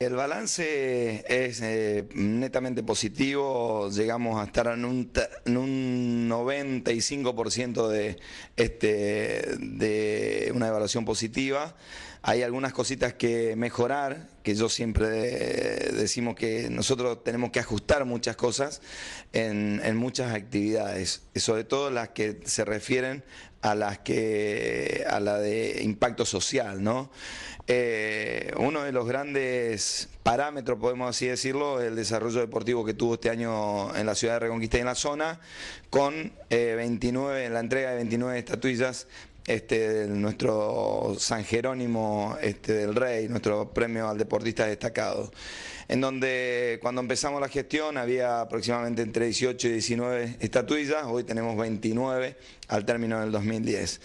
El balance es eh, netamente positivo, llegamos a estar en un, 95% de, este, de una evaluación positiva. Hay algunas cositas que mejorar, que yo siempre eh, decimos que nosotros tenemos que ajustar muchas cosas en, muchas actividades, sobre todo las que se refieren a las que a la de impacto social, ¿no? Eh, uno de los grandes parámetros, podemos así decirlo, el desarrollo deportivo que tuvo este año en la ciudad de Reconquista y en la zona, con eh, 29, la entrega de 29 estatuillas este, nuestro San Jerónimo este, del Rey, nuestro premio al deportista destacado, en donde cuando empezamos la gestión había aproximadamente entre 18 y 19 estatuillas, hoy tenemos 29 al término del 2010.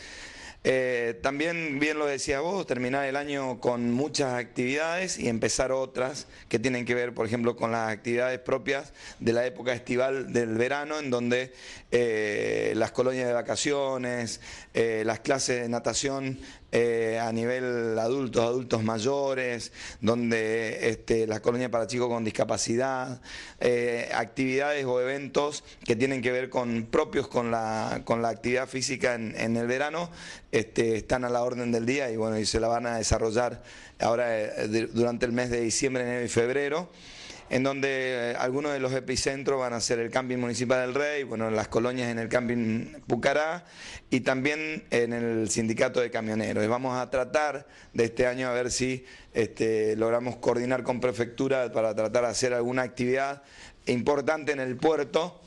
Eh, también, bien lo decía vos, terminar el año con muchas actividades y empezar otras que tienen que ver, por ejemplo, con las actividades propias de la época estival del verano, en donde eh, las colonias de vacaciones, eh, las clases de natación eh, a nivel adultos, adultos mayores, donde este, la colonia para chicos con discapacidad, eh, actividades o eventos que tienen que ver con propios con la, con la actividad física en, el verano, este, están a la orden del día y bueno, y se la van a desarrollar ahora eh, durante el mes de diciembre, enero y febrero en donde eh, algunos de los epicentros van a ser el Camping Municipal del Rey, bueno, las colonias en el Camping Pucará y también en el Sindicato de Camioneros. Y vamos a tratar de este año a ver si este, logramos coordinar con Prefectura para tratar de hacer alguna actividad importante en el puerto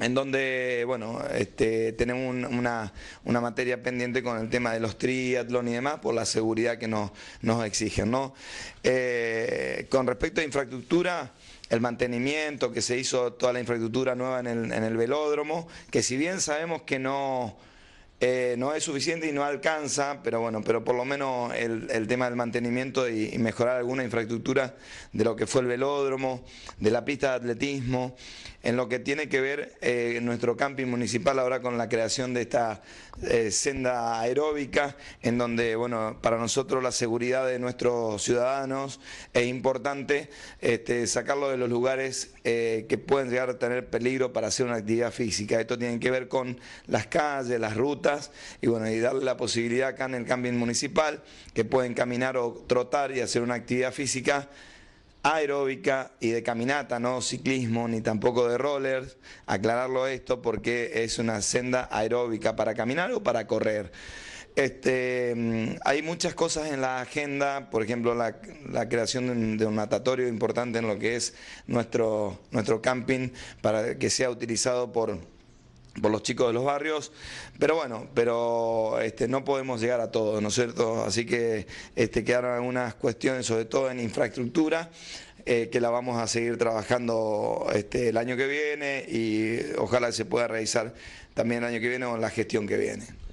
en donde, bueno, este, tenemos una, materia pendiente con el tema de los triatlón y demás por la seguridad que nos, exigen, ¿no? Eh, con respecto a infraestructura, el mantenimiento que se hizo toda la infraestructura nueva en el velódromo, que si bien sabemos que no eh, no es suficiente y no alcanza, pero bueno, pero por lo menos el, tema del mantenimiento y, mejorar alguna infraestructura de lo que fue el velódromo, de la pista de atletismo, en lo que tiene que ver eh, nuestro camping municipal ahora con la creación de esta eh, senda aeróbica, en donde, bueno, para nosotros la seguridad de nuestros ciudadanos es importante este, sacarlo de los lugares que pueden llegar a tener peligro para hacer una actividad física. Esto tiene que ver con las calles, las rutas, y bueno, y darle la posibilidad acá en el camping municipal que pueden caminar o trotar y hacer una actividad física aeróbica y de caminata, no ciclismo ni tampoco de rollers. Aclararlo esto porque es una senda aeróbica para caminar o para correr. Este, mm, hay muchas cosas en la agenda, por ejemplo, la, creación de un, natatorio importante en lo que es nuestro, nuestro camping para que sea utilizado por por los chicos de los barrios, pero bueno, pero este, no podemos llegar a todo, ¿no es cierto? Así que este, quedaron algunas cuestiones, sobre todo en infraestructura, eh, que la vamos a seguir trabajando este, el año que viene y ojalá se pueda realizar también el año que viene o la gestión que viene.